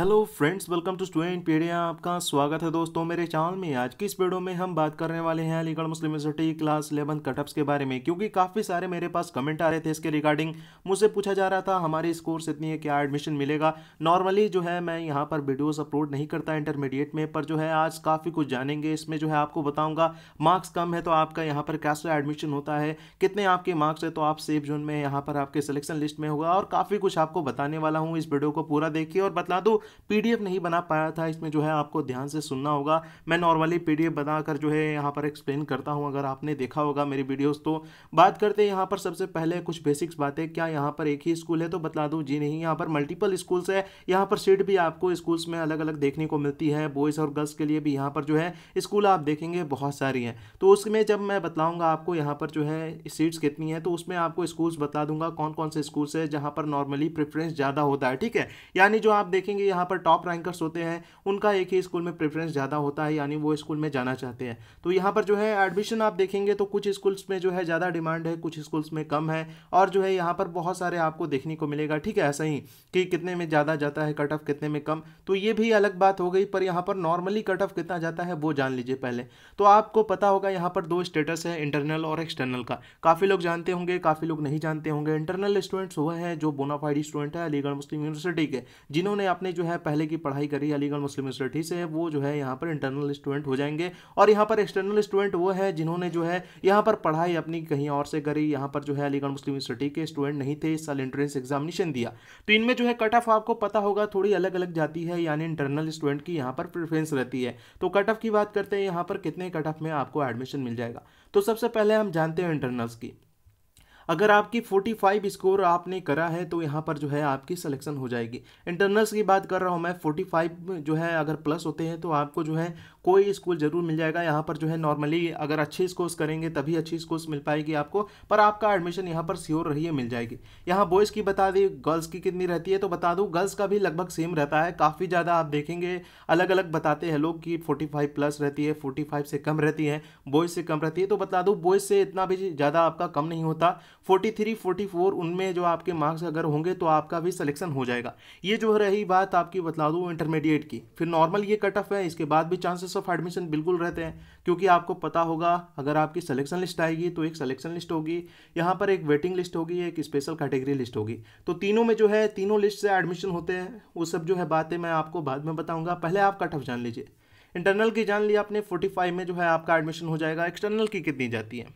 hello friends welcome to Studentpedia आपका स्वागत है दोस्तों मेरे चैनल में आज की इस वीडियो में हम बात करने वाले हैं Aligarh Muslim University class eleven cutoffs के बारे में क्योंकि काफ़ी सारे मेरे पास कमेंट आ रहे थे इसके रिगार्डिंग मुझसे पूछा जा रहा था हमारे इस कोर्स इतनी है क्या एडमिशन मिलेगा नॉर्मली जो है मैं यहाँ पर वीडियोज़ अपलोड नहीं करता इंटरमीडिएट में पर जो है आज काफ़ी कुछ जानेंगे इसमें जो है आपको बताऊँगा मार्क्स कम है तो आपका यहाँ पर कैसे एडमिशन होता है कितने आपके मार्क्स है तो आप सेफ जोन में यहाँ पर आपके सिलेक्शन लिस्ट में होगा और काफ़ी कुछ आपको बताने वाला हूँ इस वीडियो को पूरा देखिए और बता दूँ पीडीएफ नहीं बना पाया था इसमें जो है आपको ध्यान से सुनना होगा मैं नॉर्मली पीडीएफ बनाकर जो है यहाँ पर एक्सप्लेन करता हूँ अगर आपने देखा होगा मेरी वीडियोस तो बात करते हैं यहाँ पर सबसे पहले कुछ बेसिक्स बातें क्या यहाँ पर एक ही स्कूल है तो बता दूँ जी नहीं यहाँ पर मल्टीपल स्कूल्स है यहाँ पर सीट भी आपको स्कूल्स में अलग अलग देखने को मिलती है बॉयज़ और गर्ल्स के लिए भी यहाँ पर जो है स्कूल आप देखेंगे बहुत सारी हैं तो उसमें जब मैं बताऊँगा आपको यहाँ पर जो है सीट्स कितनी है तो उसमें आपको स्कूल्स बता दूंगा कौन कौन से स्कूल्स है जहाँ पर नॉर्मली प्रेफरेंस ज़्यादा होता है ठीक है यानी जो आप देखेंगे यहाँ पर टॉप रैंकर्स होते हैं उनका एक ही स्कूल में प्रेफरेंस ज़्यादा होता है यानी वो स्कूल में जाना चाहते हैं तो यहाँ पर जो है एडमिशन आप देखेंगे तो कुछ स्कूल्स में जो है ज़्यादा डिमांड है कुछ स्कूल्स में कम है और जो है यहाँ पर बहुत सारे आपको देखने को मिलेगा ठीक है ऐसा ही कि कितने में ज़्यादा जाता है कट ऑफ कितने में कम तो ये भी अलग बात हो गई पर यहाँ पर नॉर्मली कट ऑफ कितना जाता है वो जान लीजिए पहले तो आपको पता होगा यहाँ पर दो स्टेटस है इंटरनल और एक्सटर्नल का काफ़ी लोग जानते होंगे काफ़ी लोग नहीं जानते होंगे इंटरनल स्टूडेंट्स वह हैं जो बोनाफाइड स्टूडेंट है अलीगढ़ मुस्लिम यूनिवर्सिटी के जिन्होंने अपने जो है पहले की पढ़ाई करी अलीगढ़ मुस्लिम यूनिवर्सिटी से वो जो है यहाँ पर इंटरनल स्टूडेंट हो जाएंगे और यहाँ पर एक्सटर्नल स्टूडेंट वो है जिन्होंने जो है यहाँ पर पढ़ाई अपनी कहीं और से करी यहाँ पर जो है अलीगढ़ मुस्लिम यूनिवर्सिटी के स्टूडेंट नहीं थे इस साल एंट्रेंस एग्जामिनेशन दिया तो इनमें जो है कट ऑफ आपको पता होगा थोड़ी अलग अलग जाती है यानी इंटरनल स्टूडेंट की यहाँ पर प्रेफरेंस रहती है तो कट ऑफ की बात करते हैं यहाँ पर कितने कट ऑफ में आपको एडमिशन मिल जाएगा तो सबसे पहले हम जानते हैं इंटरनल्स की अगर आपकी 45 स्कोर आपने करा है तो यहाँ पर जो है आपकी सिलेक्शन हो जाएगी इंटरनल्स की बात कर रहा हूँ मैं 45 जो है अगर प्लस होते हैं तो आपको जो है कोई स्कूल ज़रूर मिल जाएगा यहाँ पर जो है नॉर्मली अगर अच्छे स्कोर्स करेंगे तभी अच्छी स्कोर्स मिल पाएगी आपको पर आपका एडमिशन यहाँ पर स्योर रहिए मिल जाएगी यहाँ बॉयज़ की बता दी गर्ल्स की कितनी रहती है तो बता दूँ गर्ल्स का भी लगभग सेम रहता है काफ़ी ज़्यादा आप देखेंगे अलग अलग बताते हैं लोग कि फोर्टी प्लस रहती है फोर्टी से कम रहती है बॉयज़ से कम रहती है तो बता दूँ बॉयज़ से इतना भी ज़्यादा आपका कम नहीं होता 43, 44 उनमें जो आपके मार्क्स अगर होंगे तो आपका भी सिलेक्शन हो जाएगा ये जो रही बात आपकी बतला दूँ इंटरमीडिएट की फिर नॉर्मल ये कट ऑफ है इसके बाद भी चांसेस ऑफ एडमिशन बिल्कुल रहते हैं क्योंकि आपको पता होगा अगर आपकी सलेक्शन लिस्ट आएगी तो एक सिलेक्शन लिस्ट होगी यहाँ पर एक वेटिंग लिस्ट होगी एक स्पेशल कैटेगरी लिस्ट होगी तो तीनों में जो है तीनों लिस्ट से एडमिशन होते हैं वो सब जो है बातें मैं आपको बाद में बताऊँगा पहले आप कट ऑफ जान लीजिए इंटरनल की जान लिया आपने 45 में जो है आपका एडमिशन हो जाएगा एक्सटर्नल की कितनी जाती है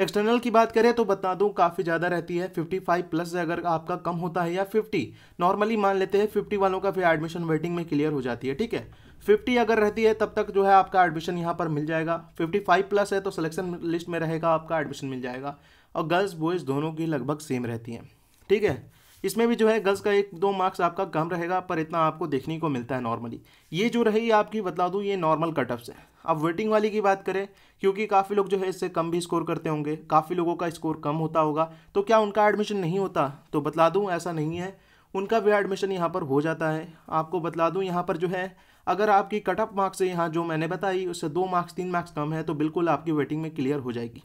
एक्सटर्नल की बात करें तो बता दूं काफ़ी ज़्यादा रहती है 55 प्लस अगर आपका कम होता है या 50 नॉर्मली मान लेते हैं 50 वालों का फिर एडमिशन वेटिंग में क्लियर हो जाती है ठीक है 50 अगर रहती है तब तक जो है आपका एडमिशन यहाँ पर मिल जाएगा 55 प्लस है तो सिलेक्शन लिस्ट में रहेगा आपका एडमिशन मिल जाएगा और गर्ल्स बॉयज़ दोनों की लगभग सेम रहती हैं ठीक है इसमें भी जो है गर्ल्स का एक दो मार्क्स आपका कम रहेगा पर इतना आपको देखने को मिलता है नॉर्मली ये जो रहेगी आपकी बतला दूँ ये नॉर्मल कटअप्स ऑफ से अब वेटिंग वाली की बात करें क्योंकि काफ़ी लोग जो है इससे कम भी स्कोर करते होंगे काफ़ी लोगों का स्कोर कम होता होगा तो क्या उनका एडमिशन नहीं होता तो बतला दूँ ऐसा नहीं है उनका भी एडमिशन यहाँ पर हो जाता है आपको बतला दूँ यहाँ पर जो है अगर आपकी कट ऑफ मार्क्स यहाँ जो मैंने बताई उससे दो मार्क्स तीन मार्क्स कम है तो बिल्कुल आपकी वेटिंग में क्लियर हो जाएगी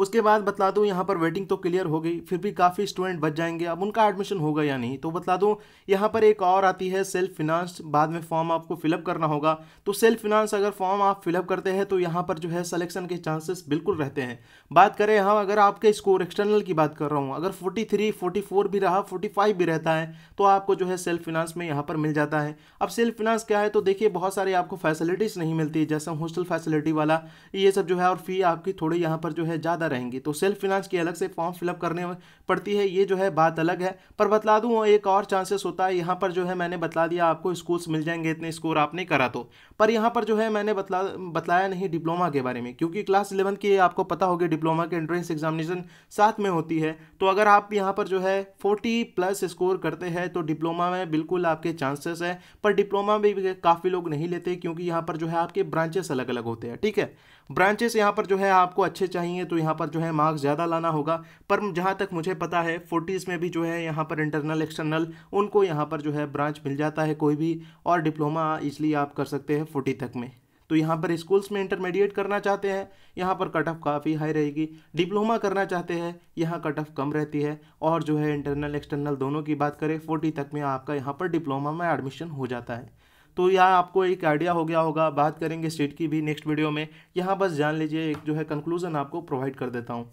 उसके बाद बतला दूँ यहाँ पर वेटिंग तो क्लियर हो गई फिर भी काफ़ी स्टूडेंट बच जाएंगे अब उनका एडमिशन होगा या नहीं तो बता दूँ यहाँ पर एक और आती है सेल्फ फिनांस बाद में फॉर्म आपको फिलअप करना होगा तो सेल्फ फिनांस अगर फॉर्म आप फिलअप करते हैं तो यहाँ पर जो है सलेक्शन के चांसेस बिल्कुल रहते हैं बात करें हाँ अगर आपके स्कोर एक्सटर्नल की बात कर रहा हूँ अगर फोर्टी थ्री फोर्टी फोर भी रहा फोर्टी फाइव भी रहता है तो आपको जो है सेल्फ फिनांस में यहाँ पर मिल जाता है अब सेल्फ फिनांस क्या है तो देखिए बहुत सारी आपको फैसिलिटीज़ नहीं मिलती जैसा हॉस्टल फैसिलिटी वाला ये सब जो है और फी आपकी थोड़ी यहाँ पर जो है ज़्यादा ज़्यादा रहेंगे तो सेल्फ फिनांस की अलग से फॉर्म फिलअप करने पड़ती है ये जो है बात अलग है पर बतला दूँ एक और चांसेस होता है यहाँ पर जो है मैंने बतला दिया आपको स्कूल्स मिल जाएंगे इतने स्कोर आपने करा तो पर यहाँ पर जो है मैंने बतला बतलाया नहीं डिप्लोमा के बारे में क्योंकि क्लास इलेवन की आपको पता होगी डिप्लोमा के एंट्रेंस एग्जामिनेशन साथ में होती है तो अगर आप यहाँ पर जो है फोर्टी प्लस स्कोर करते हैं तो डिप्लोमा में बिल्कुल आपके चांसेस है पर डिप्लोमा भी काफ़ी लोग नहीं लेते क्योंकि यहाँ पर जो है आपके ब्रांचेस अलग अलग होते हैं ठीक है ब्रांचेस यहाँ पर जो है आपको अच्छे चाहिए तो यहाँ पर जो है मार्क्स ज़्यादा लाना होगा पर जहाँ तक मुझे पता है फोर्टीज़ में भी जो है यहाँ पर इंटरनल एक्सटर्नल उनको यहाँ पर जो है ब्रांच मिल जाता है कोई भी और डिप्लोमा इसलिए आप कर सकते हैं फोर्टी तक में तो यहाँ पर स्कूल्स में इंटरमीडिएट करना चाहते हैं यहाँ पर कट ऑफ काफ़ी हाई रहेगी डिप्लोमा करना चाहते हैं यहाँ कट ऑफ कम रहती है और जो है इंटरनल एक्सटर्नल दोनों की बात करें फोर्टी तक में आपका यहाँ पर डिप्लोमा में एडमिशन हो जाता है तो यह आपको एक आइडिया हो गया होगा बात करेंगे स्टेट की भी नेक्स्ट वीडियो में यहाँ बस जान लीजिए एक जो है कंक्लूजन आपको प्रोवाइड कर देता हूँ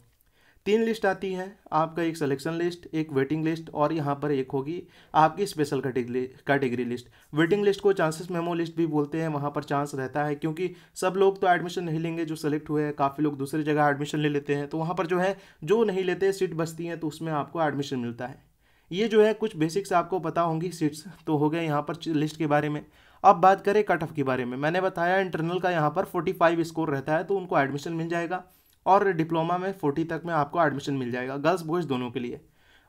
तीन लिस्ट आती हैं आपका एक सिलेक्शन लिस्ट एक वेटिंग लिस्ट और यहाँ पर एक होगी आपकी special category list waiting list को चांसेस मेमो लिस्ट भी बोलते हैं वहाँ पर चांस रहता है क्योंकि सब लोग तो एडमिशन नहीं लेंगे जो सेलेक्ट हुए हैं काफ़ी लोग दूसरी जगह एडमिशन ले लेते हैं तो वहाँ पर जो है जो नहीं लेते सीट बचती हैं तो उसमें आपको एडमिशन मिलता है ये जो है कुछ बेसिक्स आपको पता होंगी सीट्स तो हो गए यहाँ पर लिस्ट के बारे में अब बात करें कट ऑफ के बारे में मैंने बताया इंटरनल का यहाँ पर 45 स्कोर रहता है तो उनको एडमिशन मिल जाएगा और डिप्लोमा में 40 तक में आपको एडमिशन मिल जाएगा गर्ल्स बॉयज़ दोनों के लिए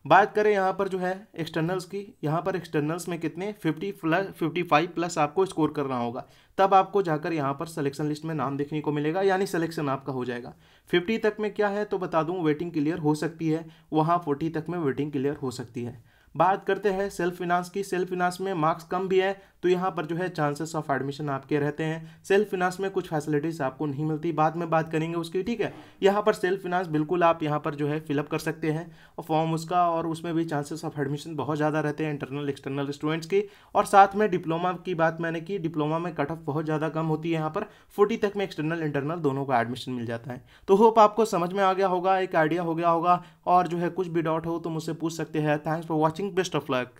बात करें यहाँ पर जो है एक्सटर्नल्स की यहाँ पर एक्सटर्नल्स में कितने 50 प्लस 55 प्लस आपको स्कोर करना होगा तब आपको जाकर यहाँ पर सिलेक्शन लिस्ट में नाम देखने को मिलेगा यानी सिलेक्शन आपका हो जाएगा 50 तक में क्या है तो बता दूँ वेटिंग क्लियर हो सकती है वहाँ 40 तक में वेटिंग क्लियर हो सकती है बात करते हैं सेल्फ फिनांस की सेल्फ फिनांस में मार्क्स कम भी है तो यहाँ पर जो है चांसेस ऑफ एडमिशन आपके रहते हैं सेल्फ फिनांस में कुछ फैसिलिटीज़ आपको नहीं मिलती बाद में बात करेंगे उसकी ठीक है यहाँ पर सेल्फ फिनांस बिल्कुल आप यहाँ पर जो है फिलअप कर सकते हैं और फॉर्म उसका और उसमें भी चांसेस ऑफ एडमिशन बहुत ज़्यादा रहते हैं इंटरनल एक्सटर्नल स्टूडेंट्स की और साथ में डिप्लोमा की बात मैंने की डिप्लोमा में कट ऑफ बहुत ज़्यादा कम होती है यहाँ पर फोर्टी तक में एक्सटर्नल इंटरनल दोनों का एडमिशन मिल जाता है तो होप आपको समझ में आ गया होगा एक आइडिया हो गया होगा और जो है कुछ भी डाउट हो तो मुझसे पूछ सकते हैं thanks for watching watching best of luck